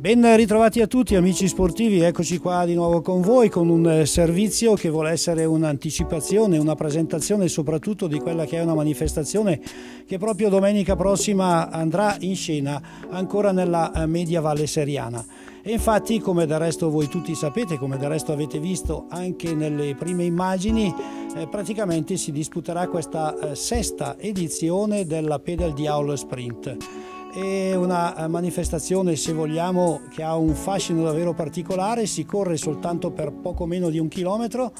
Ben ritrovati a tutti amici sportivi, eccoci qua di nuovo con voi con un eh, servizio che vuole essere un'anticipazione, una presentazione soprattutto di quella che è una manifestazione che proprio domenica prossima andrà in scena ancora nella eh, media valle seriana. E infatti come del resto voi tutti sapete, come del resto avete visto anche nelle prime immagini, eh, praticamente si disputerà questa eh, sesta edizione della Pedal di Diavolo Sprint è una eh, manifestazione, se vogliamo, che ha un fascino davvero particolare, si corre soltanto per poco meno di un chilometro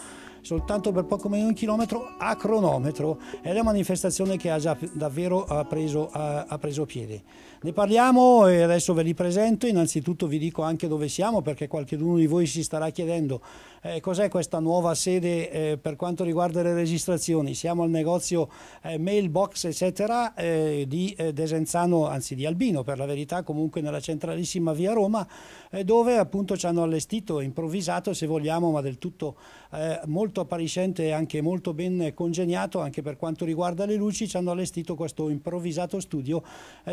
soltanto per poco meno di un chilometro a cronometro è una manifestazione che ha già davvero preso, ha preso piede. Ne parliamo e adesso ve li presento, innanzitutto vi dico anche dove siamo perché qualcuno di voi si starà chiedendo eh, cos'è questa nuova sede eh, per quanto riguarda le registrazioni. Siamo al negozio eh, Mailbox eccetera eh, di eh, Desenzano, anzi di Albino per la verità, comunque nella centralissima via Roma eh, dove appunto ci hanno allestito, improvvisato se vogliamo ma del tutto molto appariscente e anche molto ben congegnato anche per quanto riguarda le luci, ci hanno allestito questo improvvisato studio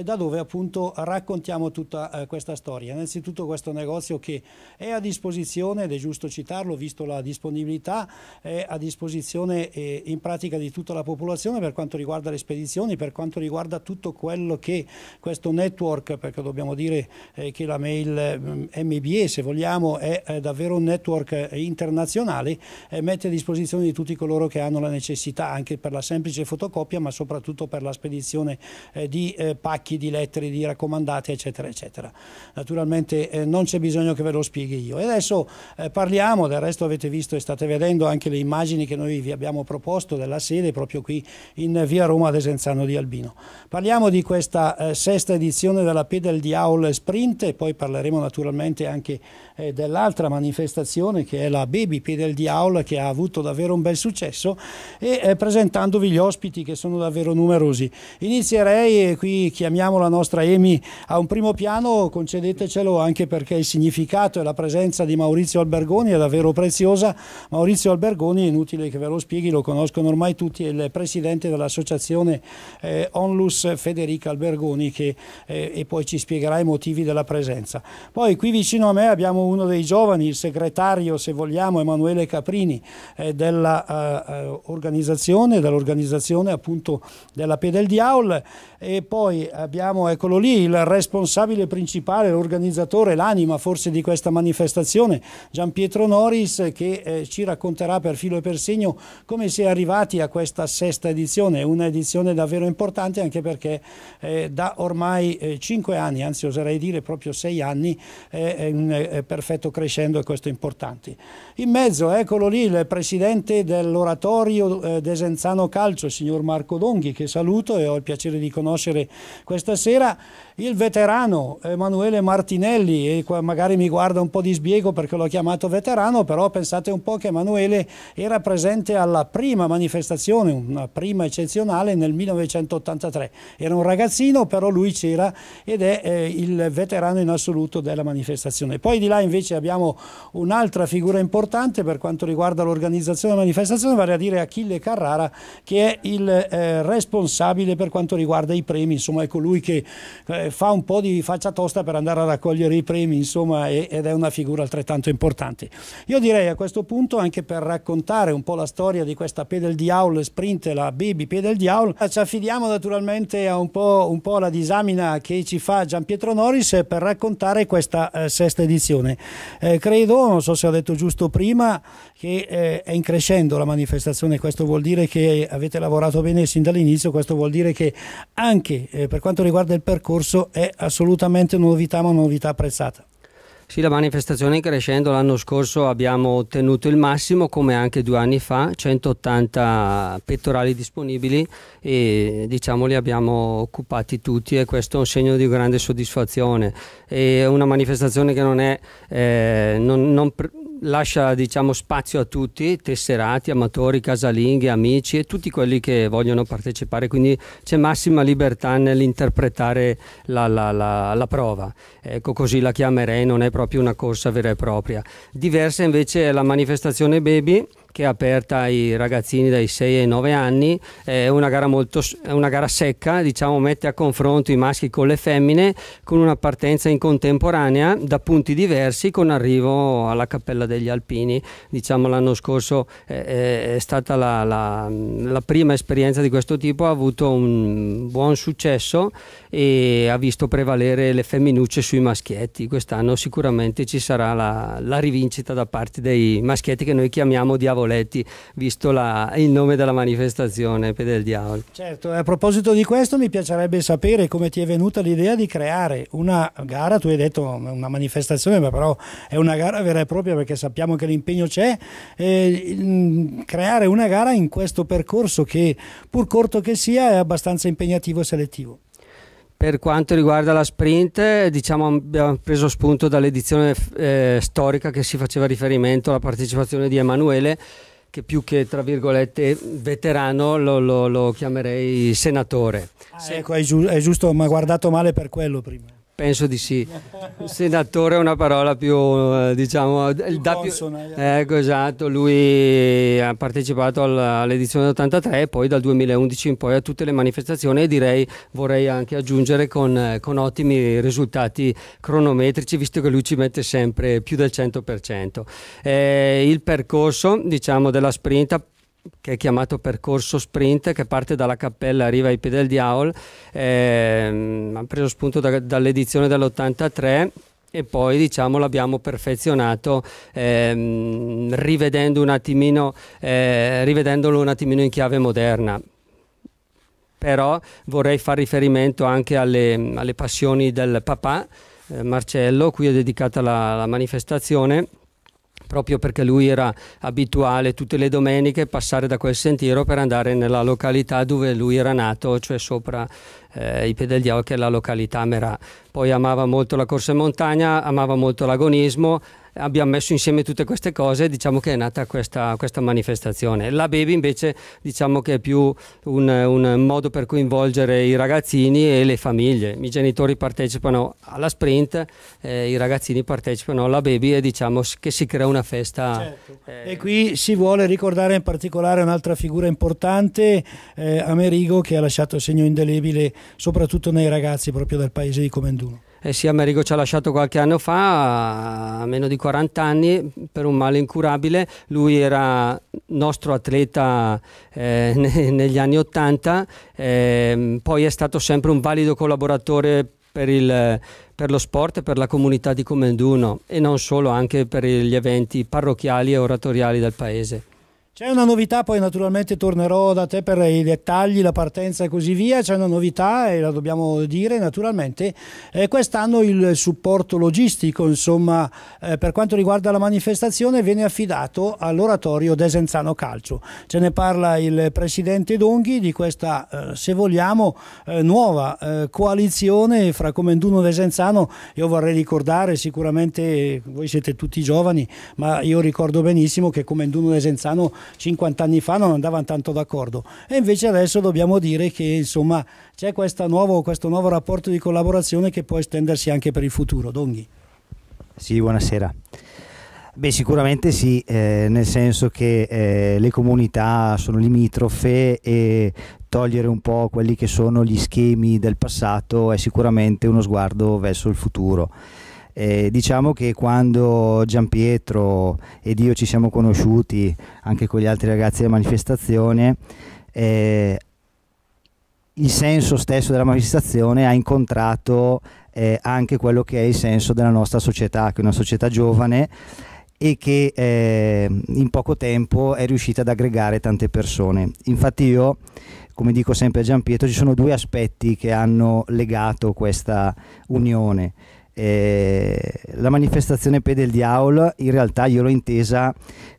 da dove appunto appunto raccontiamo tutta eh, questa storia. Innanzitutto questo negozio che è a disposizione, ed è giusto citarlo visto la disponibilità, è a disposizione eh, in pratica di tutta la popolazione per quanto riguarda le spedizioni, per quanto riguarda tutto quello che questo network, perché dobbiamo dire eh, che la mail eh, MBE se vogliamo è, è davvero un network internazionale, eh, mette a disposizione di tutti coloro che hanno la necessità anche per la semplice fotocopia ma soprattutto per la spedizione eh, di pacchi di lettere fuori di raccomandati eccetera eccetera. Naturalmente eh, non c'è bisogno che ve lo spieghi io. E adesso eh, parliamo, del resto avete visto e state vedendo anche le immagini che noi vi abbiamo proposto della sede proprio qui in via Roma Desenzano di Albino. Parliamo di questa eh, sesta edizione della Pedal di Aul Sprint e poi parleremo naturalmente anche eh, dell'altra manifestazione che è la Baby Pedal di Aul che ha avuto davvero un bel successo e eh, presentandovi gli ospiti che sono davvero numerosi. Inizierei, qui chiamiamo la nostra Emi a un primo piano, concedetecelo anche perché il significato e la presenza di Maurizio Albergoni è davvero preziosa. Maurizio Albergoni, inutile che ve lo spieghi, lo conoscono ormai tutti, è il presidente dell'associazione eh, Onlus Federica Albergoni che, eh, e poi ci spiegherà i motivi della presenza. Poi qui vicino a me abbiamo uno dei giovani, il segretario se vogliamo Emanuele Caprini eh, eh, eh dell'organizzazione, dell appunto della Pedel Diaul e poi abbiamo ecco eccolo lì il responsabile principale, l'organizzatore, l'anima forse di questa manifestazione, Gian Pietro Noris, che eh, ci racconterà per filo e per segno come si è arrivati a questa sesta edizione, una edizione davvero importante anche perché eh, da ormai 5 eh, anni, anzi oserei dire proprio sei anni, è in perfetto crescendo e questo è importante. In mezzo, eccolo lì il presidente dell'oratorio eh, Desenzano Calcio, il signor Marco Donghi, che saluto e ho il piacere di conoscere questa sera il veterano Emanuele Martinelli, e magari mi guarda un po' di sbiego perché l'ho chiamato veterano, però pensate un po' che Emanuele era presente alla prima manifestazione, una prima eccezionale nel 1983. Era un ragazzino, però lui c'era ed è eh, il veterano in assoluto della manifestazione. Poi di là invece abbiamo un'altra figura importante per quanto riguarda l'organizzazione della manifestazione, vale a dire Achille Carrara, che è il eh, responsabile per quanto riguarda i premi, insomma è colui ecco che eh, fa un po' di faccia tosta per andare a raccogliere i premi, insomma, ed è una figura altrettanto importante. Io direi a questo punto, anche per raccontare un po' la storia di questa Pedel Diaul Sprint, la Baby Pedel Diaul, eh, ci affidiamo naturalmente a un po', un po alla disamina che ci fa Gian Pietro Noris per raccontare questa eh, sesta edizione. Eh, credo, non so se ho detto giusto prima, che eh, è in crescendo la manifestazione, questo vuol dire che avete lavorato bene sin dall'inizio, questo vuol dire che anche eh, per quanto riguarda il percorso è assolutamente novità ma una novità apprezzata. Sì, la manifestazione è crescendo, l'anno scorso abbiamo ottenuto il massimo come anche due anni fa, 180 pettorali disponibili e diciamo li abbiamo occupati tutti e questo è un segno di grande soddisfazione. È una manifestazione che non è... Eh, non, non lascia diciamo, spazio a tutti, tesserati, amatori, casalinghi, amici e tutti quelli che vogliono partecipare, quindi c'è massima libertà nell'interpretare la, la, la, la, prova. Ecco così la chiamerei, non è proprio una corsa vera e propria. Diversa invece è la manifestazione baby che è aperta ai ragazzini dai 6 ai 9 anni, è una gara, molto, è una gara secca, diciamo, mette a confronto i maschi con le femmine con una partenza in contemporanea da punti diversi con arrivo alla Cappella degli Alpini. Diciamo, l'anno scorso è, eh, eh, è stata la, la, la prima esperienza di questo tipo, ha avuto un buon successo e ha visto prevalere le femminucce sui maschietti. Quest'anno sicuramente ci sarà la, la rivincita da parte dei maschietti che noi chiamiamo diavolo Poletti, visto la, il nome della manifestazione, Pede del Diavolo. Certo, a proposito di questo mi piacerebbe sapere come ti è venuta l'idea di creare una gara, tu hai detto una manifestazione, ma però è una gara vera e propria perché sappiamo che l'impegno c'è, mm, creare una gara in questo percorso che pur corto che sia è abbastanza impegnativo e selettivo. Per quanto riguarda la sprint, eh, diciamo, abbiamo preso spunto dall'edizione eh, storica che si faceva riferimento alla partecipazione di Emanuele, che più che tra virgolette veterano lo, lo, lo chiamerei senatore. Ah, ecco, è, giu è giusto, mi ha guardato male per quello prima. Penso di sì. Senatore è una parola più, eh, diciamo, più da più, eh. ecco, esatto, lui ha partecipato all'edizione 83 e poi dal 2011 in poi a tutte le manifestazioni e direi vorrei anche aggiungere con, eh, con ottimi risultati cronometrici, visto che lui ci mette sempre più del 100%. Eh, il percorso, diciamo, della sprinta che è chiamato percorso sprint, che parte dalla cappella, arriva ai piedi del diavolo, ehm, ha preso spunto da, dall'edizione dell'83 e poi diciamo l'abbiamo perfezionato ehm, rivedendo un attimino, eh, rivedendolo un attimino in chiave moderna però vorrei fare riferimento anche alle, alle passioni del papà eh, Marcello, cui è dedicata la, la manifestazione proprio perché lui era abituale tutte le domeniche passare da quel sentiero per andare nella località dove lui era nato, cioè sopra eh, i Pedegliao che è la località Merà. Poi amava molto la corsa in montagna, amava molto l'agonismo, abbiamo messo insieme tutte queste cose e diciamo che è nata questa, questa, manifestazione. La Baby invece diciamo che è più un, un modo per coinvolgere i ragazzini e le famiglie. I genitori partecipano alla sprint, eh, i ragazzini partecipano alla Baby e diciamo che si crea una festa. Certo. Eh... E qui si vuole ricordare in particolare un'altra figura importante, eh, Amerigo, che ha lasciato segno indelebile soprattutto nei ragazzi proprio del paese di Comenduno eh sì, Amerigo ci ha lasciato qualche anno fa, a meno di 40 anni, per un male incurabile. Lui era nostro atleta eh, ne, negli anni 80, eh, poi è stato sempre un valido collaboratore per, il, per lo sport e per la comunità di Comenduno e non solo, anche per gli eventi parrocchiali e oratoriali del paese. C'è una novità, poi naturalmente tornerò da te per i dettagli, la partenza e così via. C'è una novità e la dobbiamo dire naturalmente. Eh, quest'anno il supporto logistico, insomma, eh, per quanto riguarda la manifestazione, viene affidato all'oratorio Desenzano Calcio. Ce ne parla il presidente Donghi di questa, eh, se vogliamo, eh, nuova eh, coalizione fra Comenduno Desenzano. Io vorrei ricordare, sicuramente voi siete tutti giovani, ma io ricordo benissimo che Comenduno Desenzano 50 anni fa non andavano tanto d'accordo e invece adesso dobbiamo dire che insomma, c'è nuovo, questo nuovo rapporto di collaborazione che può estendersi anche per il futuro. Donghi. Sì, buonasera. Beh, sicuramente sì, eh, nel senso che eh, le comunità sono limitrofe e togliere un po' quelli che sono gli schemi del passato è sicuramente uno sguardo verso il futuro. Eh, diciamo che quando Giampietro ed io ci siamo conosciuti anche con gli altri ragazzi della manifestazione, eh, il senso stesso della manifestazione ha incontrato eh, anche quello che è il senso della nostra società, che è una società giovane e che eh, in poco tempo è riuscita ad aggregare tante persone. Infatti io, come dico sempre a Gian Pietro, ci sono due aspetti che hanno legato questa unione eh, la manifestazione Pede del Diavolo in realtà io l'ho intesa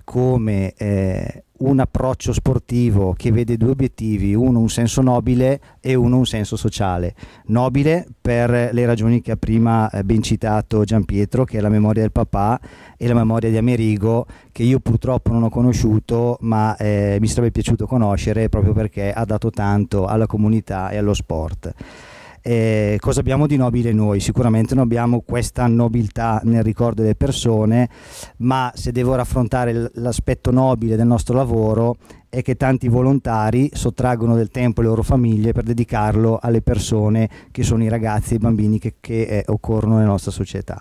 come eh, un approccio sportivo che vede due obiettivi, uno un senso nobile e uno un senso sociale. Nobile per le ragioni che ha prima eh, ben citato Gian Pietro, che è la memoria del papà e la memoria di Amerigo, che io purtroppo non ho conosciuto, ma eh, mi sarebbe piaciuto conoscere proprio perché ha dato tanto alla comunità e allo sport eh, cosa abbiamo di nobile noi? Sicuramente non abbiamo questa nobiltà nel ricordo delle persone, ma se devo raffrontare l'aspetto nobile del nostro lavoro è che tanti volontari sottraggono del tempo alle loro famiglie per dedicarlo alle persone che sono i ragazzi e i bambini che, che eh, occorrono nella nostra società.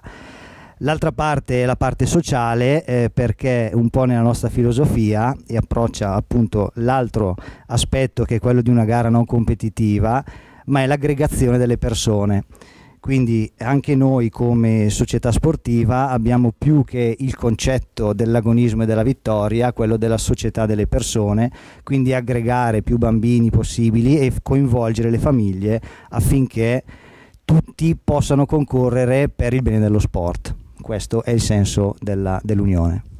L'altra parte è la parte sociale eh, perché un po' nella nostra filosofia e approccia appunto l'altro aspetto che è quello di una gara non competitiva ma è l'aggregazione delle persone. Quindi anche noi come società sportiva abbiamo più che il concetto dell'agonismo e della vittoria, quello della società delle persone, quindi aggregare più bambini possibili e coinvolgere le famiglie affinché tutti possano concorrere per il bene dello sport. Questo è il senso dell'unione. Dell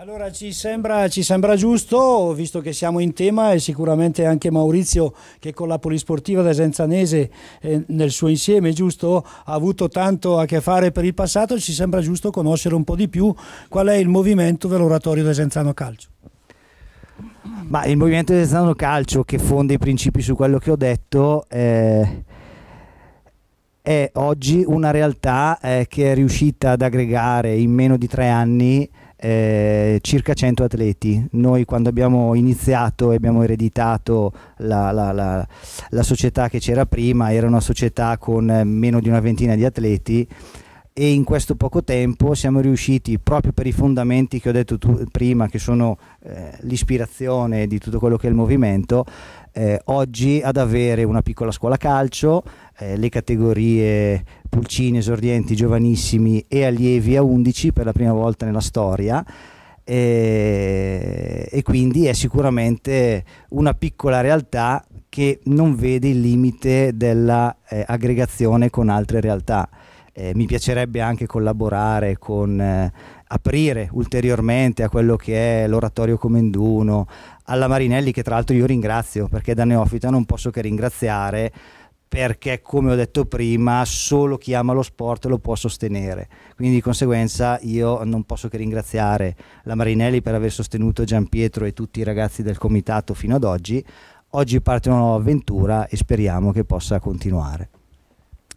allora ci sembra, ci sembra, giusto, visto che siamo in tema e sicuramente anche Maurizio che con la Polisportiva Desenzanese eh, nel suo insieme giusto, ha avuto tanto a che fare per il passato, ci sembra giusto conoscere un po' di più qual è il movimento dell'oratorio Desenzano Calcio. Ma il movimento Desenzano Calcio che fonda i principi su quello che ho detto eh, è oggi una realtà eh, che è riuscita ad aggregare in meno di tre anni eh, circa 100 atleti. Noi quando abbiamo iniziato e abbiamo ereditato la, la, la, la società che c'era prima, era una società con eh, meno di una ventina di atleti e in questo poco tempo siamo riusciti, proprio per i fondamenti che ho detto prima, che sono eh, l'ispirazione di tutto quello che è il movimento, eh, oggi ad avere una piccola scuola calcio, eh, le categorie pulcini, esordienti, giovanissimi e allievi a 11 per la prima volta nella storia. Eh, e quindi è sicuramente una piccola realtà che non vede il limite dell'aggregazione eh, con altre realtà eh, mi piacerebbe anche collaborare con eh, aprire ulteriormente a quello che è l'oratorio Comenduno, alla Marinelli che tra l'altro io ringrazio perché da neofita non posso che ringraziare perché come ho detto prima solo chi ama lo sport lo può sostenere quindi di conseguenza io non posso che ringraziare la Marinelli per aver sostenuto Gian Pietro e tutti i ragazzi del comitato fino ad oggi oggi parte una nuova avventura e speriamo che possa continuare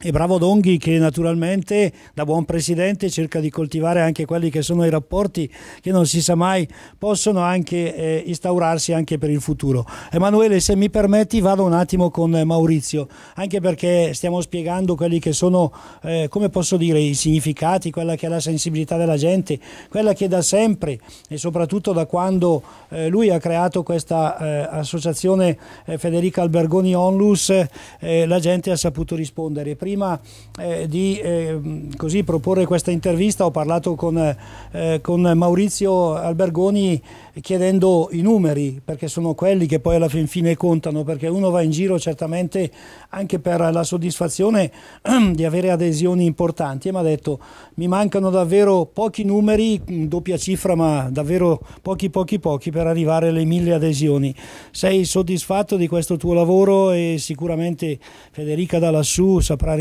e bravo Donghi che naturalmente da buon presidente cerca di coltivare anche quelli che sono i rapporti che non si sa mai possono anche eh, instaurarsi anche per il futuro. Emanuele se mi permetti vado un attimo con Maurizio anche perché stiamo spiegando quelli che sono eh, come posso dire i significati, quella che è la sensibilità della gente, quella che da sempre e soprattutto da quando eh, lui ha creato questa eh, associazione eh, Federica Albergoni Onlus eh, la gente ha saputo rispondere. Prima prima eh, di eh, così, proporre questa intervista ho parlato con, eh, con, Maurizio Albergoni chiedendo i numeri, perché sono quelli che poi alla fin fine contano, perché uno va in giro certamente anche per la soddisfazione di avere adesioni importanti e mi ha detto mi mancano davvero pochi numeri, mm, doppia cifra, ma davvero pochi pochi pochi per arrivare alle mille adesioni. Sei soddisfatto di questo tuo lavoro e sicuramente Federica da lassù saprà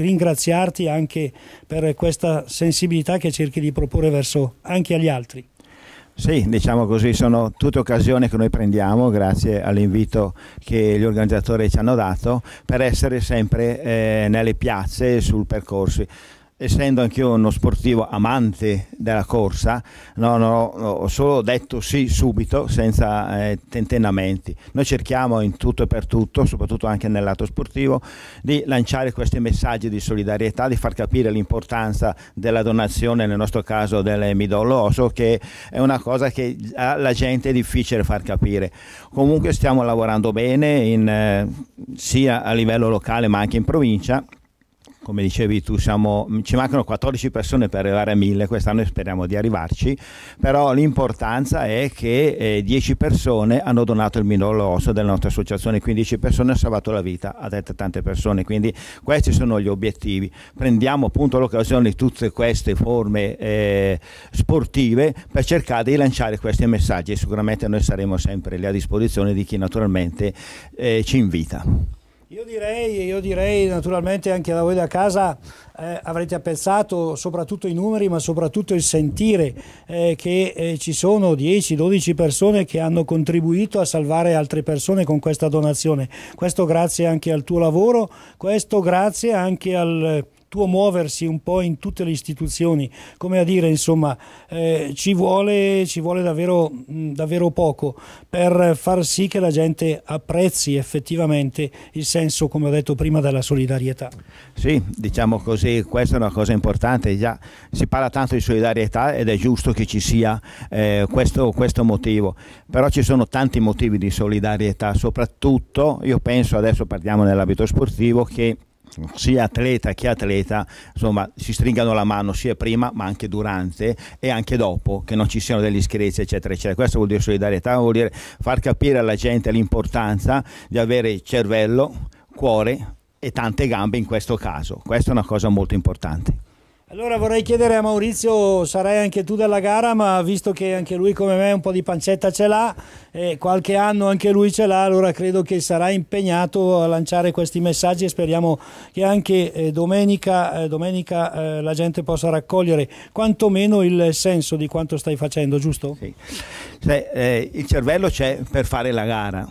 ringraziarti anche per questa sensibilità che cerchi di proporre verso anche agli altri. Sì, diciamo così, sono tutte occasioni che noi prendiamo grazie all'invito che gli organizzatori ci hanno dato per essere sempre eh, nelle piazze e sul percorso essendo anch'io uno sportivo amante della corsa, no, no, no, ho solo detto sì subito, senza eh, tentennamenti. Noi cerchiamo in tutto e per tutto, soprattutto anche nel lato sportivo, di lanciare questi messaggi di solidarietà, di far capire l'importanza della donazione, nel nostro caso del midollo osso, che è una cosa che alla gente è difficile far capire. Comunque stiamo lavorando bene in, eh, sia a livello locale ma anche in provincia come dicevi tu, siamo, ci mancano 14 persone per arrivare a 1000, quest'anno speriamo di arrivarci, però l'importanza è che eh, 10 persone hanno donato il minore osso della nostra associazione, 15 persone hanno salvato la vita a dette tante persone, quindi questi sono gli obiettivi. Prendiamo appunto l'occasione di tutte queste forme eh, sportive per cercare di lanciare questi messaggi e sicuramente noi saremo sempre lì a disposizione di chi naturalmente eh, ci invita. Io direi, io direi, naturalmente anche da voi da casa eh, avrete apprezzato soprattutto i numeri ma soprattutto il sentire eh, che eh, ci sono 10-12 persone che hanno contribuito a salvare altre persone con questa donazione. Questo grazie anche al tuo lavoro, questo grazie anche al tuo muoversi un po' in tutte le istituzioni, come a dire insomma eh, ci vuole, ci vuole davvero, mh, mm, davvero poco per far sì che la gente apprezzi effettivamente il senso, come ho detto prima, della solidarietà. Sì, diciamo così, questa è una cosa importante, già si parla tanto di solidarietà ed è giusto che ci sia eh, questo, questo motivo, però ci sono tanti motivi di solidarietà, soprattutto io penso adesso parliamo nell'abito sportivo che sia atleta che atleta insomma si stringano la mano sia prima ma anche durante e anche dopo che non ci siano delle scherzi eccetera eccetera questo vuol dire solidarietà vuol dire far capire alla gente l'importanza di avere cervello cuore e tante gambe in questo caso questa è una cosa molto importante allora vorrei chiedere a Maurizio, sarai anche tu della gara, ma visto che anche lui come me un po' di pancetta ce l'ha, e qualche anno anche lui ce l'ha, allora credo che sarà impegnato a lanciare questi messaggi e speriamo che anche eh, domenica, eh, domenica eh, la gente possa raccogliere quantomeno il senso di quanto stai facendo, giusto? Sì, Se, eh, il cervello c'è per fare la gara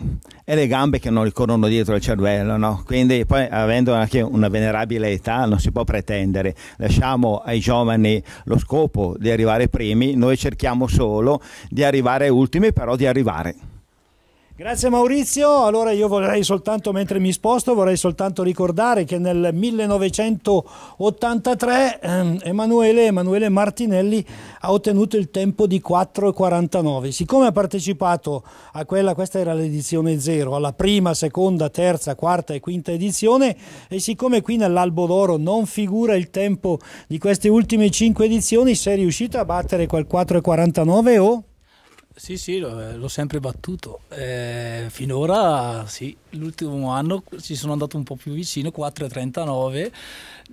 e le gambe che non ricorrono dietro il cervello. No? Quindi poi avendo anche una venerabile età non si può pretendere, lasciamo ai giovani lo scopo di arrivare primi, noi cerchiamo solo di arrivare ultimi, però di arrivare. Grazie Maurizio, allora io vorrei soltanto, mentre mi sposto, vorrei soltanto ricordare che nel 1983 ehm, Emanuele, Emanuele, Martinelli ha ottenuto il tempo di 4,49. Siccome ha partecipato a quella, questa era l'edizione 0, alla prima, seconda, terza, quarta e quinta edizione, e siccome qui nell'Albo d'Oro non figura il tempo di queste ultime 5 edizioni, sei riuscito a battere quel 4,49 o... Sì, sì, l'ho sempre battuto. Eh, finora, sì, l'ultimo anno ci sono andato un po' più vicino, 4,39,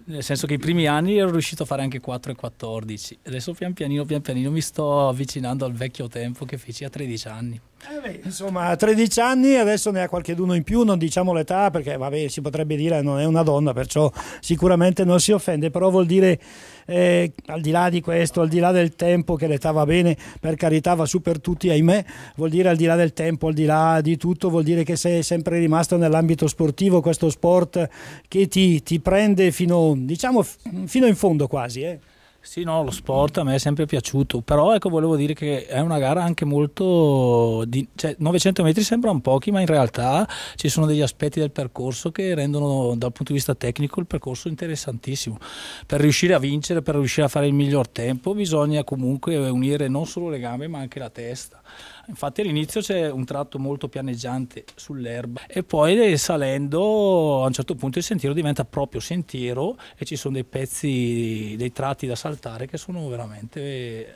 nel senso che i primi anni ero riuscito a fare anche 4,14. Adesso pian pianino, pian pianino mi sto avvicinando al vecchio tempo che feci a 13 anni. Eh beh, insomma, a 13 anni adesso ne ha qualcheduno in più, non diciamo l'età perché vabbè, si potrebbe dire che non è una donna, perciò sicuramente non si offende, però vuol dire eh, al di là di questo, al di là del tempo che l'età va bene, per carità va su per tutti, ahimè, vuol dire al di là del tempo, al di là di tutto, vuol dire che sei sempre rimasto nell'ambito sportivo, questo sport che ti, ti prende fino, diciamo, fino in fondo quasi. Eh. Sì, no, lo sport a me è sempre piaciuto, però ecco volevo dire che è una gara anche molto... Di, cioè, 900 metri sembrano pochi, ma in realtà ci sono degli aspetti del percorso che rendono dal punto di vista tecnico il percorso interessantissimo. Per riuscire a vincere, per riuscire a fare il miglior tempo, bisogna comunque unire non solo le gambe ma anche la testa. Infatti all'inizio c'è un tratto molto pianeggiante sull'erba e poi eh, salendo a un certo punto il sentiero diventa proprio sentiero e ci sono dei pezzi, dei tratti da saltare che sono veramente... Eh,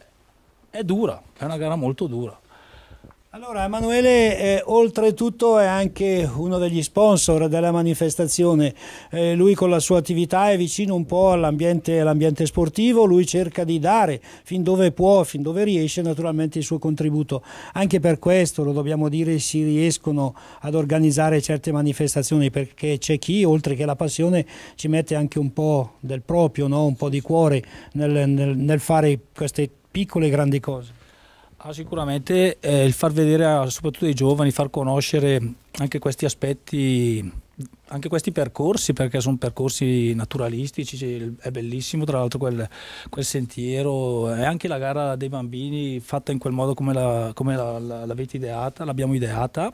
è dura, è una gara molto dura. Allora Emanuele eh, oltretutto è anche uno degli sponsor della manifestazione, eh, lui con la sua attività è vicino un po' all'ambiente, all sportivo, lui cerca di dare fin dove può, fin dove riesce naturalmente il suo contributo, anche per questo lo dobbiamo dire si riescono ad organizzare certe manifestazioni perché c'è chi oltre che la passione ci mette anche un po' del proprio, no? un po' di cuore nel, nel, nel fare queste piccole e grandi cose. Ah, sicuramente eh, il far vedere soprattutto ai giovani, far conoscere anche questi aspetti anche questi percorsi, perché sono percorsi naturalistici, è bellissimo tra l'altro quel, quel sentiero, e anche la gara dei bambini fatta in quel modo come, la, come la, la, l'avete ideata, l'abbiamo ideata,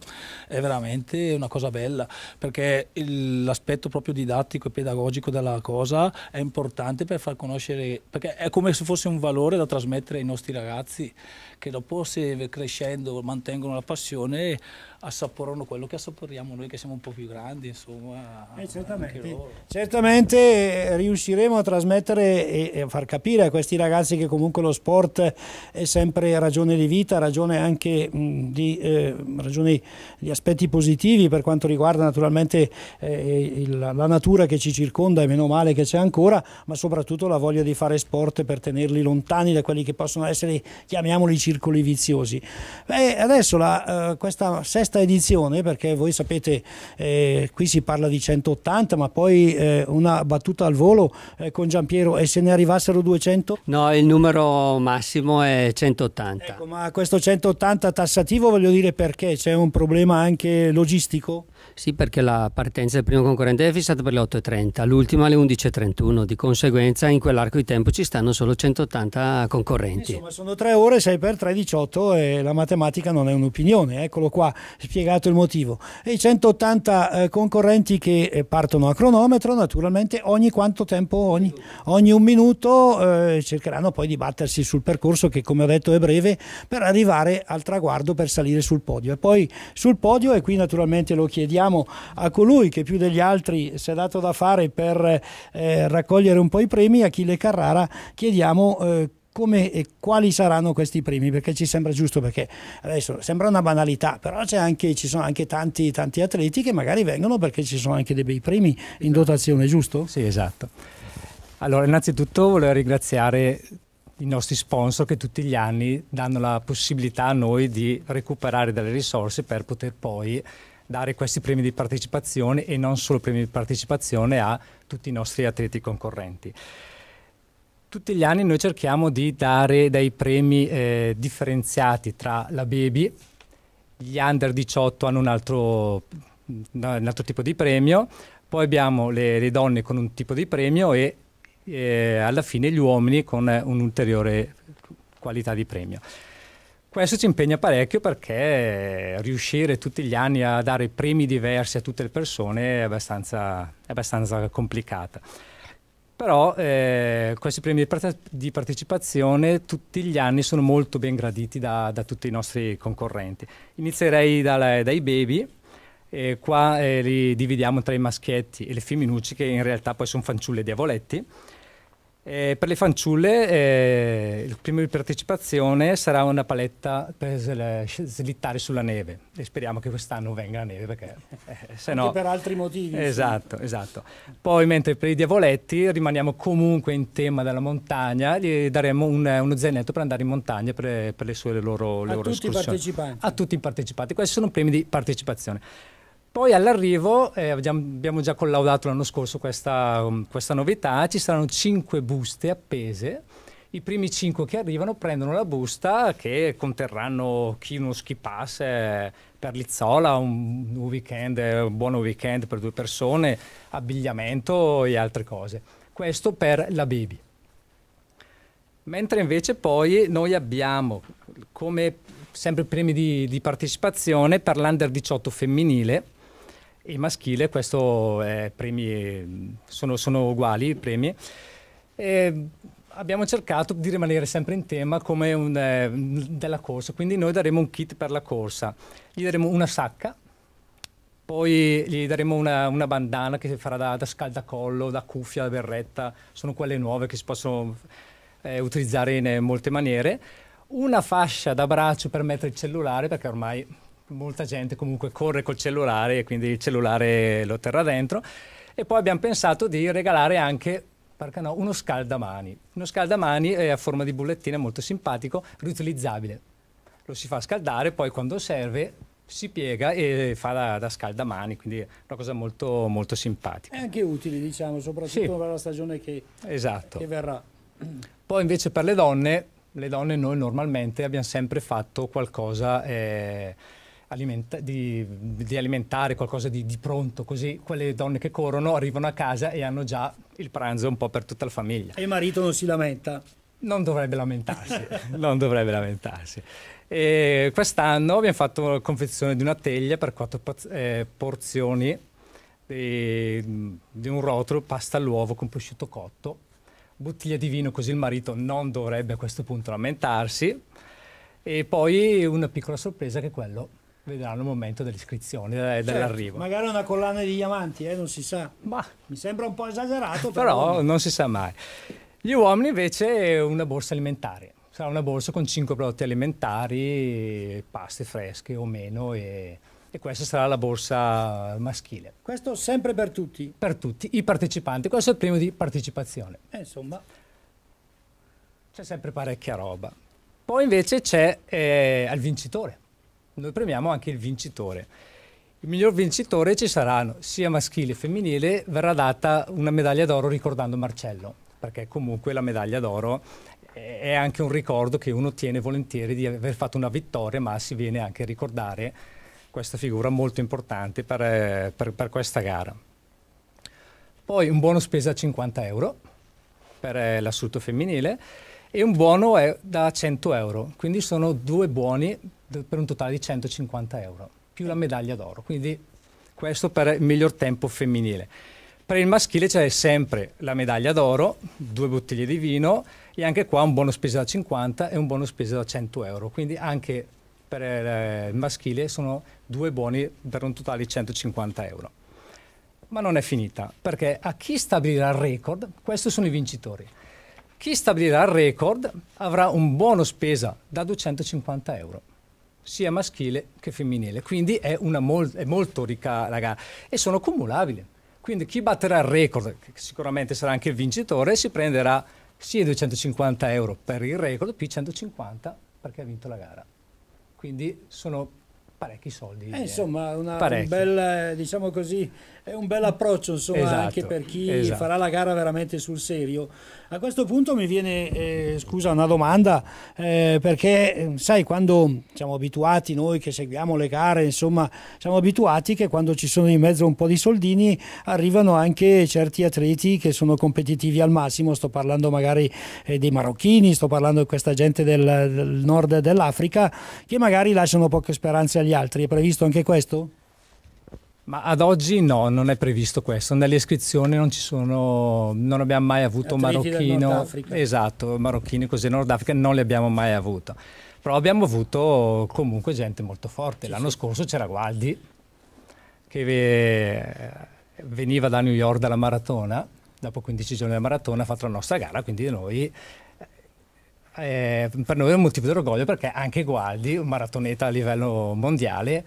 è veramente una cosa bella, perché il, l'aspetto proprio didattico e pedagogico della cosa è importante per far conoscere, perché è come se fosse un valore da trasmettere ai nostri ragazzi, che dopo se crescendo mantengono la passione, assaporano quello che assaporiamo noi che siamo un po' più grandi, insomma a... Eh, certamente, certamente, eh, riusciremo a trasmettere e, a far capire a questi ragazzi che comunque lo sport è sempre ragione di vita, ragione anche di, eh, ragioni, di, aspetti positivi per quanto riguarda naturalmente eh, il, la natura che ci circonda e meno male che c'è ancora, ma soprattutto la voglia di fare sport per tenerli lontani da quelli che possono essere, chiamiamoli, circoli viziosi. Beh, adesso la, eh, questa sesta edizione, perché voi sapete, eh, qui si parla parla di 180, ma poi eh, una battuta al volo eh, con Giampiero e se ne arrivassero 200? No, il numero massimo è 180. Ecco, ma questo 180 tassativo voglio dire perché? C'è un problema anche logistico? Sì, perché la partenza del primo concorrente è fissata per le 8.30, l'ultima alle 11.31, di conseguenza in quell'arco di tempo ci stanno solo 180 concorrenti. Insomma, sono tre ore, 6 per 3, 18 e la matematica non è un'opinione, eccolo qua, spiegato il motivo. E i 180 eh, concorrenti che eh, partono a cronometro, naturalmente ogni quanto tempo, ogni, ogni un minuto eh, cercheranno poi di battersi sul percorso che come ho detto è breve per arrivare al traguardo per salire sul podio. E poi sul podio, e qui naturalmente lo chiediamo, rivolgiamo a colui che più degli altri si è dato da fare per eh, raccogliere un po' i premi, Achille Carrara, chiediamo eh, come e quali saranno questi primi, perché ci sembra giusto, perché adesso sembra una banalità, però c'è anche, ci sono anche tanti, tanti atleti che magari vengono perché ci sono anche dei bei premi in esatto. dotazione, giusto? Sì, esatto. Allora, innanzitutto volevo ringraziare i nostri sponsor che tutti gli anni danno la possibilità a noi di recuperare delle risorse per poter poi dare questi premi di partecipazione e non solo premi di partecipazione a tutti i nostri atleti concorrenti. Tutti gli anni noi cerchiamo di dare dei premi eh, differenziati tra la baby, gli under 18 hanno un altro, mm, un altro tipo di premio, poi abbiamo le, le, donne con un tipo di premio e eh, alla fine gli uomini con un'ulteriore qualità di premio. Questo ci impegna parecchio perché riuscire tutti gli anni a dare premi diversi a tutte le persone è abbastanza, è abbastanza complicata. Però eh, questi premi di, partecipazione tutti gli anni sono molto ben graditi da, da tutti i nostri concorrenti. Inizierei dalla, dai baby, e qua eh, li dividiamo tra i maschietti e le femminucci che in realtà poi sono fanciulle diavoletti eh, per le fanciulle eh, il primo di partecipazione sarà una paletta per slittare sulla neve e speriamo che quest'anno venga la neve perché eh, eh se no... per altri motivi. Esatto, sì. esatto. Poi mentre per i diavoletti rimaniamo comunque in tema della montagna, gli daremo un, uno zainetto per andare in montagna per, per le, sue, le loro, le A loro tutti escursioni. A tutti i partecipanti. A tutti i partecipanti. Questi sono premi di partecipazione. Poi all'arrivo, eh, abbiamo già collaudato l'anno scorso questa, um, questa novità, ci saranno cinque buste appese i primi cinque che arrivano prendono la busta che conterranno chi uno ski pass eh, per Lizzola, un weekend, un buon weekend per due persone, abbigliamento e altre cose. Questo per la baby. Mentre invece poi noi abbiamo come sempre premi di, di partecipazione per l'under 18 femminile e maschile, questo è premi, sono, sono uguali i premi. E abbiamo cercato di rimanere sempre in tema come un, eh, della corsa, quindi noi daremo un kit per la corsa, gli daremo una sacca, poi gli daremo una, una bandana che si farà da, da scaldacollo, da cuffia, da berretta, sono quelle nuove che si possono eh, utilizzare in molte maniere, una fascia da braccio per mettere il cellulare perché ormai molta gente comunque corre col cellulare e quindi il cellulare lo terrà dentro. E poi abbiamo pensato di regalare anche no, uno scaldamani. Uno scaldamani è a forma di bullettina, molto simpatico, riutilizzabile. Lo si fa scaldare, poi quando serve si piega e fa da, da scaldamani, quindi è una cosa molto, molto simpatica. E anche utile, diciamo, soprattutto sì. per la stagione che, esatto. che verrà. Poi invece per le donne, le donne noi normalmente abbiamo sempre fatto qualcosa... Eh, alimenta- di, di, alimentare qualcosa di, di, pronto, così quelle donne che corrono arrivano a casa e hanno già il pranzo un po' per tutta la famiglia. E il marito non si lamenta? Non dovrebbe lamentarsi, non dovrebbe lamentarsi. E quest'anno abbiamo fatto la confezione di una teglia per quattro eh, porzioni di, di un rotolo, pasta all'uovo con prosciutto cotto, bottiglia di vino, così il marito non dovrebbe a questo punto lamentarsi. E poi una piccola sorpresa che è quello vedranno il momento dell'iscrizione e eh, certo, dell'arrivo. Certo, magari una collana di diamanti, eh, non si sa. Ma, Mi sembra un po' esagerato. Però, però non si sa mai. Gli uomini invece una borsa alimentare. Sarà una borsa con 5 prodotti alimentari, paste fresche o meno e e questa sarà la borsa maschile. Questo sempre per tutti? Per tutti i partecipanti, questo è il primo di partecipazione. Eh, insomma, c'è sempre parecchia roba. Poi invece c'è eh, al vincitore noi premiamo anche il vincitore. Il miglior vincitore ci saranno sia maschile che femminile, verrà data una medaglia d'oro ricordando Marcello, perché comunque la medaglia d'oro è anche un ricordo che uno tiene volentieri di aver fatto una vittoria, ma si viene anche a ricordare questa figura molto importante per, per, per questa gara. Poi un buono spesa a 50 euro per eh, l'assunto femminile e un buono è da 100 euro, quindi sono due buoni per un totale di 150 euro, più la medaglia d'oro. Quindi questo per il miglior tempo femminile. Per il maschile c'è sempre la medaglia d'oro, due bottiglie di vino e anche qua un buono spesa da 50 e un buono spesa da 100 euro. Quindi anche per eh, il maschile sono due buoni per un totale di 150 euro. Ma non è finita, perché a chi stabilirà il record, questi sono i vincitori. Chi stabilirà il record avrà un buono spesa da 250 euro sia maschile che femminile, quindi è, mol è molto ricca la gara e sono cumulabili. Quindi chi batterà il record, che sicuramente sarà anche il vincitore, si prenderà sia 250 euro per il record, più 150 perché ha vinto la gara. Quindi sono parecchi soldi. Eh, eh insomma, una, un bel, eh, diciamo così, è un bel approccio insomma esatto, anche per chi esatto. farà la gara veramente sul serio. A questo punto mi viene, eh, scusa, una domanda, eh, perché eh, sai quando siamo abituati noi che seguiamo le gare, insomma siamo abituati che quando ci sono in mezzo un po' di soldini arrivano anche certi atleti che sono competitivi al massimo, sto parlando magari eh, dei marocchini, sto parlando di questa gente del, del nord dell'Africa che magari lasciano poche speranze agli altri, è previsto anche questo? Ma ad oggi no, non è previsto questo. Nelle iscrizioni non ci sono, non abbiamo mai avuto Atleti marocchino. Esatto, marocchini così Nord Africa non li abbiamo mai avuto. Però abbiamo avuto comunque gente molto forte. L'anno scorso c'era Gualdi che eh, veniva da New York dalla maratona, dopo 15 giorni della maratona ha fatto la nostra gara, quindi noi eh, eh per noi è un motivo di orgoglio perché anche Gualdi, un maratoneta a livello mondiale,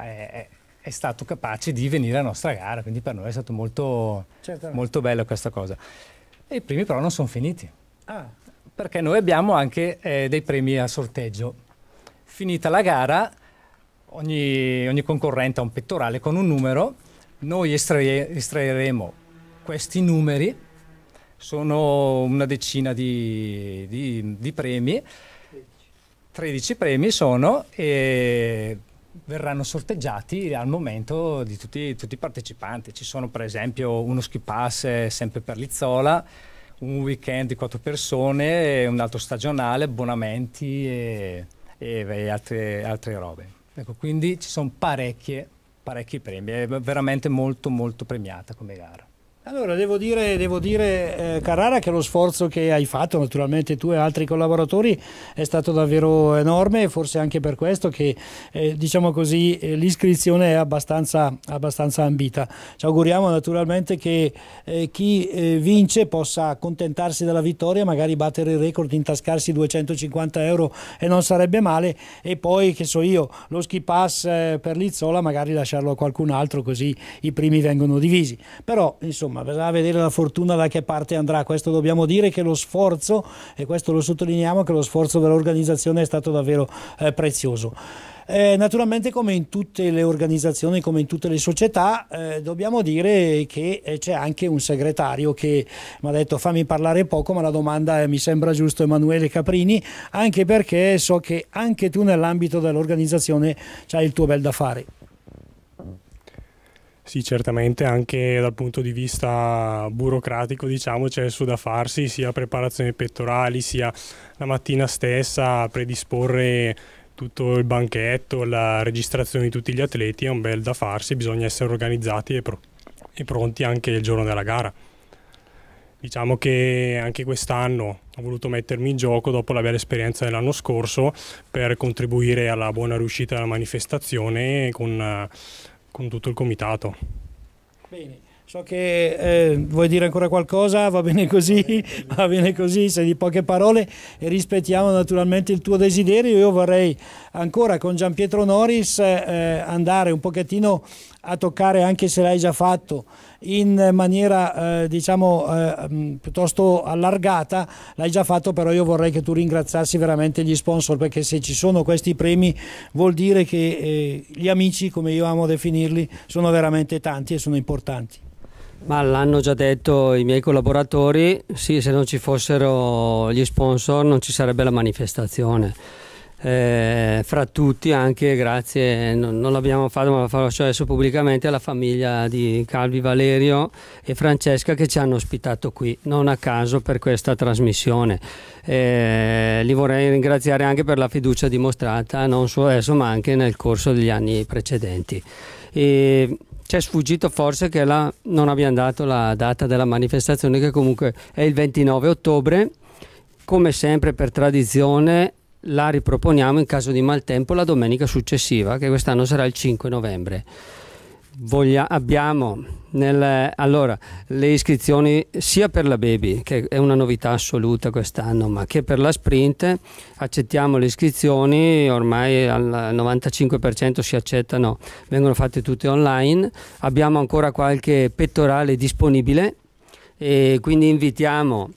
eh, eh è stato capace di venire alla nostra gara, quindi per noi è stato molto, molto bello questa cosa. E i primi però non sono finiti, ah. perché noi abbiamo anche eh, dei premi a sorteggio. Finita la gara, ogni, ogni concorrente ha un pettorale con un numero, noi estrae, estraeremo questi numeri, sono una decina di, di, di premi, 13 premi sono e verranno sorteggiati al momento di tutti, tutti i partecipanti. Ci sono per esempio uno ski pass eh, sempre per Lizzola, un weekend di quattro persone, un altro stagionale, abbonamenti e, e, e altre, altre, robe. Ecco, quindi ci sono parecchi premi, è veramente molto molto premiata come gara. Allora, devo dire, devo dire eh, Carrara, che lo sforzo che hai fatto, naturalmente tu e altri collaboratori, è stato davvero enorme, forse anche per questo che, eh, diciamo così, eh, l'iscrizione è abbastanza, abbastanza, ambita. Ci auguriamo naturalmente che eh, chi eh, vince possa accontentarsi della vittoria, magari battere il record, intascarsi 250 euro e non sarebbe male, e poi, che so io, lo ski pass eh, per Lizzola, magari lasciarlo a qualcun altro, così i primi vengono divisi. Però, insomma, insomma bisogna vedere la fortuna da che parte andrà, questo dobbiamo dire che lo sforzo, e questo lo sottolineiamo, che lo sforzo dell'organizzazione è stato davvero eh, prezioso. Eh, naturalmente come in tutte le organizzazioni, come in tutte le società, eh, dobbiamo dire che eh, c'è anche un segretario che mi ha detto fammi parlare poco, ma la domanda è, mi sembra giusto Emanuele Caprini, anche perché so che anche tu nell'ambito dell'organizzazione hai il tuo bel da fare. Sì, certamente anche dal punto di vista burocratico diciamo, c'è su da farsi, sia preparazioni pettorali, sia la mattina stessa predisporre tutto il banchetto, la registrazione di tutti gli atleti è un bel da farsi, bisogna essere organizzati e, pro e pronti anche il giorno della gara. Diciamo che anche quest'anno ho voluto mettermi in gioco dopo la bella esperienza dell'anno scorso per contribuire alla buona riuscita della manifestazione con con tutto il comitato. Bene. So che eh, vuoi dire ancora qualcosa, va bene così, va bene così, sei di poche parole e rispettiamo naturalmente il tuo desiderio. Io vorrei ancora con Gian Pietro Noris eh, andare un pochettino a toccare anche se l'hai già fatto in maniera eh, diciamo eh, mm, piuttosto allargata l'hai già fatto però io vorrei che tu ringraziassi veramente gli sponsor perché se ci sono questi premi vuol dire che eh, gli amici come io amo definirli sono veramente tanti e sono importanti ma l'hanno già detto i miei collaboratori sì se non ci fossero gli sponsor non ci sarebbe la manifestazione eh, fra tutti anche grazie, non, non l'abbiamo fatto ma lo faccio adesso pubblicamente, alla famiglia di Calvi Valerio e Francesca che ci hanno ospitato qui, non a caso per questa trasmissione. Eh, li vorrei ringraziare anche per la fiducia dimostrata, non solo adesso ma anche nel corso degli anni precedenti. E, ci è sfuggito forse che la, non abbiamo dato la data della manifestazione che comunque è il 29 ottobre come sempre per tradizione la riproponiamo in caso di maltempo la domenica successiva, che quest'anno sarà il 5 novembre. Voglia, abbiamo nel, allora, le iscrizioni sia per la baby, che è una novità assoluta quest'anno, ma che per la sprint accettiamo le iscrizioni, ormai al 95% si accettano, vengono fatte tutte online, abbiamo ancora qualche pettorale disponibile e quindi invitiamo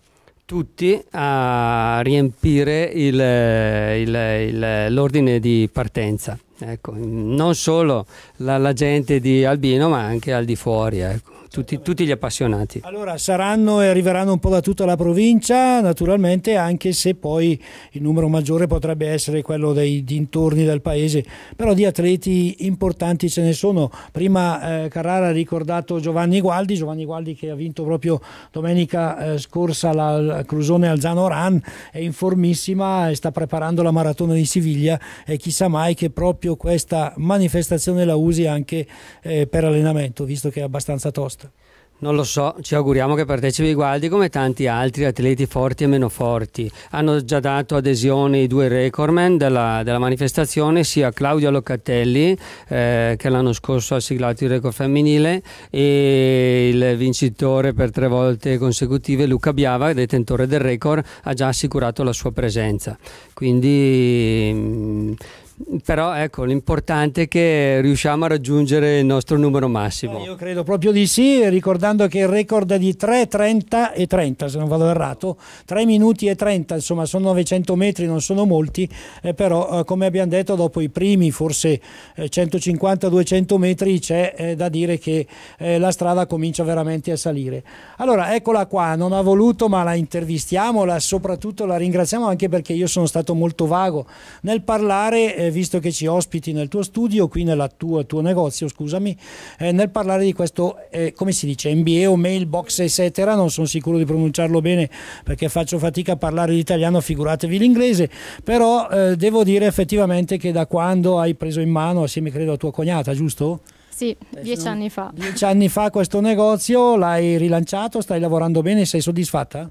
tutti a riempire il, il, il, l'ordine di partenza. Ecco, non solo la, la, gente di Albino, ma anche al di fuori. Ecco tutti, tutti, gli appassionati. Allora saranno e arriveranno un po' da tutta la provincia, naturalmente, anche se poi il numero maggiore potrebbe essere quello dei dintorni del paese, però di atleti importanti ce ne sono. Prima eh, Carrara ha ricordato Giovanni Gualdi, Giovanni Gualdi che ha vinto proprio domenica eh, scorsa la, la Crusone Alzano Ran, è in formissima e sta preparando la maratona di Siviglia e chissà mai che proprio questa manifestazione la usi anche eh, per allenamento, visto che è abbastanza tosta. Non lo so, ci auguriamo che partecipi Gualdi come tanti altri atleti forti e meno forti. Hanno già dato adesione i due recordman della, della manifestazione, sia Claudio Locatelli, eh, che l'anno scorso ha siglato il record femminile, e il vincitore per tre volte consecutive, Luca Biava, detentore del record, ha già assicurato la sua presenza. Quindi mm, però ecco l'importante è che riusciamo a raggiungere il nostro numero massimo. No, eh, io credo proprio di sì, ricordando che il record è di 3,30 e 30, se non vado errato, 3 minuti e 30, insomma sono 900 metri, non sono molti, eh, però eh, come abbiamo detto dopo i primi forse eh, 150-200 metri c'è eh, da dire che eh, la strada comincia veramente a salire. Allora eccola qua, non ha voluto ma la intervistiamo, la, soprattutto la ringraziamo anche perché io sono stato molto vago nel parlare eh, visto che ci ospiti nel tuo studio, qui nel tuo negozio, scusami, eh, nel parlare di questo, eh, come si dice, MBO, mailbox, eccetera, non sono sicuro di pronunciarlo bene perché faccio fatica a parlare l'italiano, figuratevi l'inglese, però eh, devo dire effettivamente che da quando hai preso in mano, assieme credo a tua cognata, giusto? Sì, eh, dieci anni fa. Dieci anni fa questo negozio l'hai rilanciato, stai lavorando bene, sei soddisfatta?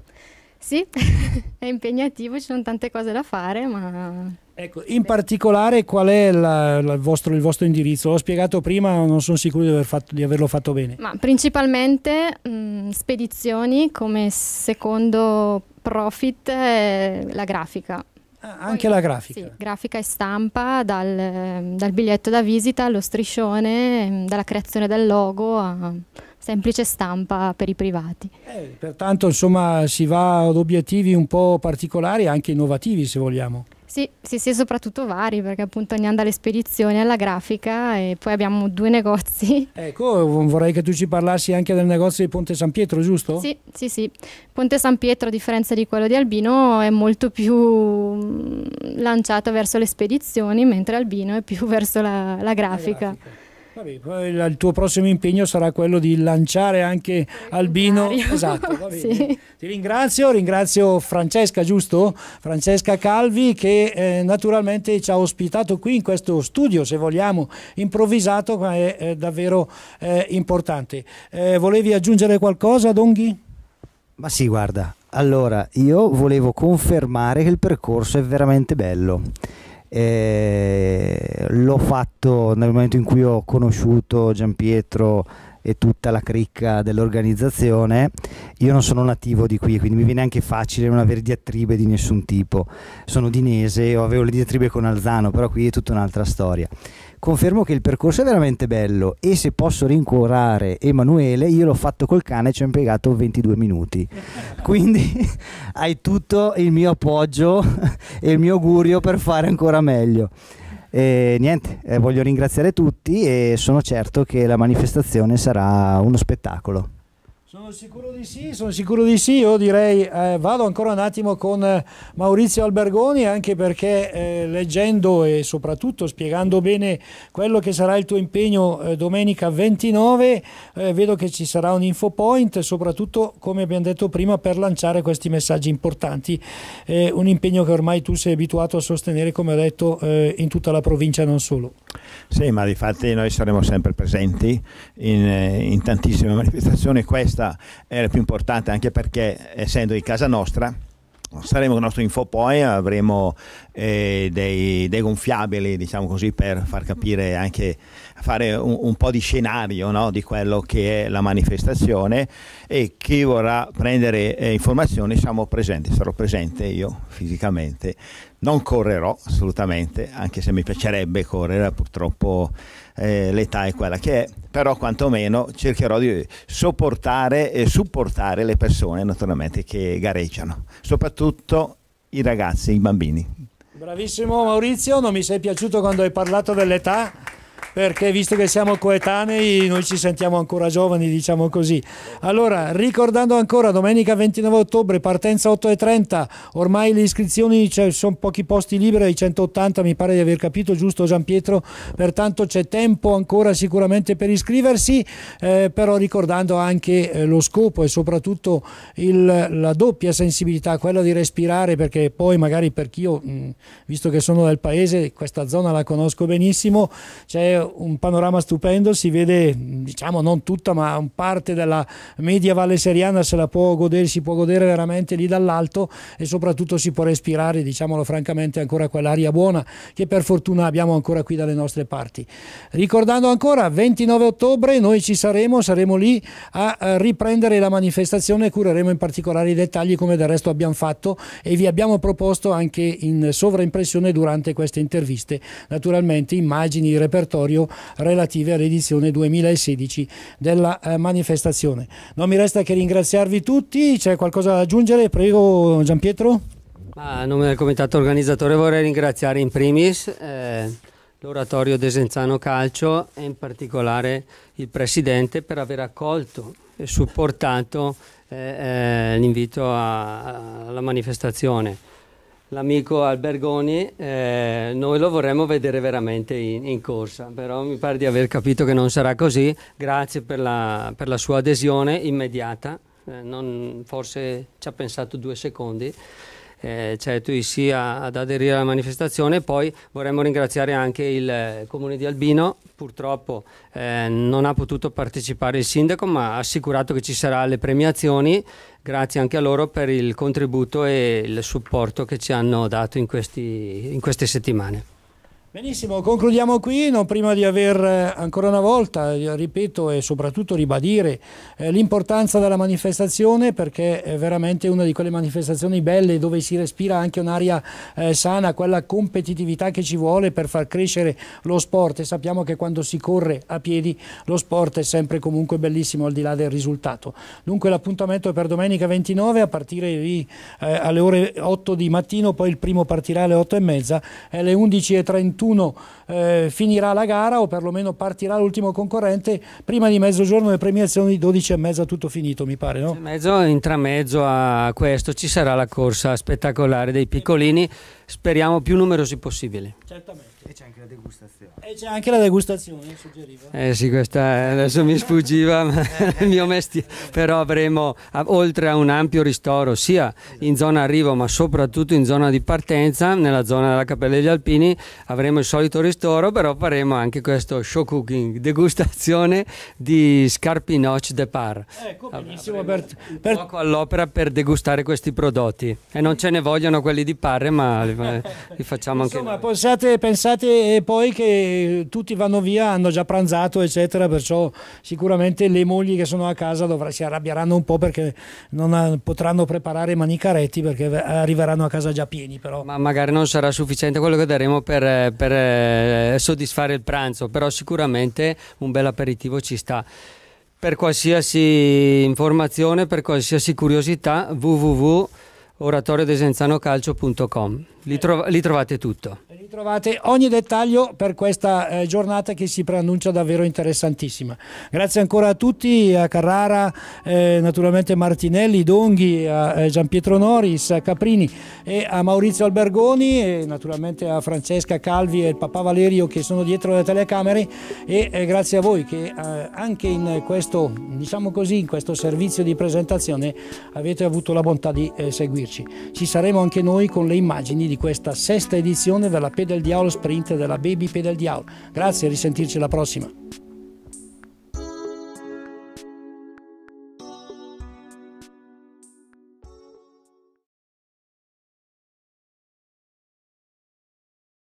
Sì, è impegnativo, ci sono tante cose da fare, ma Ecco, in particolare qual è la, la, il, vostro, il, vostro, indirizzo? L'ho spiegato prima, non sono sicuro di, aver fatto, di averlo fatto bene. Ma principalmente mh, mm, spedizioni come secondo profit eh, la grafica. Ah, anche Poi, la grafica? Sì, grafica e stampa, dal, dal, biglietto da visita allo striscione, mm, dalla creazione del logo a semplice stampa per i privati. Eh, pertanto insomma si va ad obiettivi un po' particolari, anche innovativi se vogliamo. Sì, sì, sì, soprattutto vari, perché appunto andiamo anno dalle spedizioni alla grafica e poi abbiamo due negozi. Ecco, vorrei che tu ci parlassi anche del negozio di Ponte San Pietro, giusto? Sì, sì, sì. Ponte San Pietro, a differenza di quello di Albino, è molto più mm, lanciato verso le spedizioni, mentre Albino è più verso la, la grafica. La grafica. Vabbè, poi il tuo prossimo impegno sarà quello di lanciare anche Albino. Esatto, va bene. Sì. Ti ringrazio, ringrazio Francesca, giusto? Francesca Calvi che eh, naturalmente ci ha ospitato qui in questo studio, se vogliamo, improvvisato, ma è, è davvero eh, importante. Eh, volevi aggiungere qualcosa, Donghi? Ma sì, guarda, allora io volevo confermare che il percorso è veramente bello eh, l'ho fatto nel momento in cui ho conosciuto Giampietro e tutta la cricca dell'organizzazione. Io non sono nativo di qui, quindi mi viene anche facile non avere diatribe di nessun tipo. Sono dinese, avevo le diatribe con Alzano, però qui è tutta un'altra storia confermo che il percorso è veramente bello e se posso rincuorare Emanuele, io l'ho fatto col cane e ci ho impiegato 22 minuti. Quindi hai tutto il mio appoggio e il mio augurio per fare ancora meglio. E niente, eh, voglio ringraziare tutti e sono certo che la manifestazione sarà uno spettacolo. Sono sicuro di sì, sono sicuro di sì, io direi eh, vado ancora un attimo con eh, Maurizio Albergoni anche perché eh, leggendo e soprattutto spiegando bene quello che sarà il tuo impegno eh, domenica 29 eh, vedo che ci sarà un info point soprattutto come abbiamo detto prima per lanciare questi messaggi importanti, un impegno che ormai tu sei abituato a sostenere come ho detto eh, in tutta la provincia non solo. Sì ma di fatti noi saremo sempre presenti in, in tantissime manifestazioni, questa questa è la più importante anche perché essendo di casa nostra saremo con il nostro info poi avremo eh, dei, dei, gonfiabili diciamo così per far capire anche fare un, un po' di scenario no? di quello che è la manifestazione e chi vorrà prendere eh, informazioni siamo presenti sarò presente io fisicamente non correrò assolutamente, anche se mi piacerebbe correre, purtroppo eh, l'età è quella che è, però quantomeno cercherò di sopportare e supportare le persone naturalmente che gareggiano, soprattutto i ragazzi, i bambini. Bravissimo Maurizio, non mi sei piaciuto quando hai parlato dell'età? perché visto che siamo coetanei noi ci sentiamo ancora giovani, diciamo così. Allora, ricordando ancora, domenica 29 ottobre, partenza 8.30, ormai le iscrizioni, cioè, sono pochi posti liberi, ai 180 mi pare di aver capito, giusto Gian Pietro, pertanto c'è tempo ancora sicuramente per iscriversi, eh, però ricordando anche eh, lo scopo e soprattutto il, la doppia sensibilità, quella di respirare, perché poi magari per chi io, mh, visto che sono del paese, questa zona la conosco benissimo, c'è un panorama stupendo, si vede diciamo non tutta ma parte della media valle seriana se la può godere, si può godere veramente lì dall'alto e soprattutto si può respirare, diciamolo francamente, ancora quell'aria buona che per fortuna abbiamo ancora qui dalle nostre parti. Ricordando ancora, 29 ottobre noi ci saremo, saremo lì a riprendere la manifestazione e cureremo in particolare i dettagli come del resto abbiamo fatto e vi abbiamo proposto anche in sovraimpressione durante queste interviste, naturalmente immagini, repertori rogatorio relative all'edizione 2016 della eh, manifestazione. Non mi resta che ringraziarvi tutti, c'è qualcosa da aggiungere? Prego Gian Pietro. A nome del comitato organizzatore vorrei ringraziare in primis eh, l'oratorio Desenzano Calcio e in particolare il presidente per aver accolto e supportato eh, eh l'invito alla manifestazione l'amico Albergoni, eh, noi lo vorremmo vedere veramente in, in, corsa, però mi pare di aver capito che non sarà così. Grazie per la, per la sua adesione immediata, eh, non, forse ci ha pensato due secondi. Eh, certo, i sì ad aderire alla manifestazione. Poi vorremmo ringraziare anche il eh, comune di Albino. Purtroppo eh, non ha potuto partecipare il sindaco, ma ha assicurato che ci saranno le premiazioni Grazie anche a loro per il contributo e il supporto che ci hanno dato in, questi, in queste settimane. Benissimo, concludiamo qui, non prima di aver eh, ancora una volta, eh, ripeto e soprattutto ribadire eh, l'importanza della manifestazione perché è veramente una di quelle manifestazioni belle dove si respira anche un'aria eh, sana, quella competitività che ci vuole per far crescere lo sport e sappiamo che quando si corre a piedi lo sport è sempre comunque bellissimo al di là del risultato. Dunque l'appuntamento è per domenica 29 a partire di, eh, alle ore 8 di mattino, poi il primo partirà alle 8 e mezza e alle 11.31 21 eh, finirà la gara o perlomeno partirà l'ultimo concorrente prima di mezzogiorno le premiazioni di 12 e mezza tutto finito mi pare no? mezzo, intramezzo a questo ci sarà la corsa spettacolare dei piccolini speriamo più numerosi possibili certamente e c'è anche la degustazione. E c'è anche la degustazione, suggeriva. Eh sì, questa adesso mi sfuggiva, il mio mestiere. Però avremo, oltre a un ampio ristoro, sia in zona arrivo, ma soprattutto in zona di partenza, nella zona della Cappella degli Alpini, avremo il solito ristoro, però faremo anche questo show cooking, degustazione di scarpi notch de par. Ecco, benissimo. Per, per... Poco all'opera per degustare questi prodotti. E non ce ne vogliono quelli di parre, ma li, eh, li facciamo anche Insomma, noi. pensate giornate poi che tutti vanno via, hanno già pranzato, eccetera, perciò sicuramente le mogli che sono a casa dovrà, si arrabbieranno un po' perché non ha, eh, potranno preparare manicaretti perché eh, arriveranno a casa già pieni. Però. Ma magari non sarà sufficiente quello che daremo per, eh, per soddisfare il pranzo, però sicuramente un bel aperitivo ci sta. Per qualsiasi informazione, per qualsiasi curiosità, www oratoriodesenzianocalcio.com. Lì, trov- lì, trovate tutto. Lì trovate ogni dettaglio per questa eh, giornata che si preannuncia davvero interessantissima. Grazie ancora a tutti, a Carrara, eh, naturalmente Martinelli, Donghi, a eh, Gian Pietro Noris, a Caprini e a Maurizio Albergoni e naturalmente a Francesca Calvi e il papà Valerio che sono dietro le telecamere e eh, grazie a voi che eh, anche in questo, diciamo così, in questo servizio di presentazione avete avuto la bontà di eh, seguirci crederci. Ci saremo anche noi con le immagini di questa sesta edizione della Pedal Diavolo Sprint della Baby Pedal Diavolo. Grazie, risentirci alla prossima.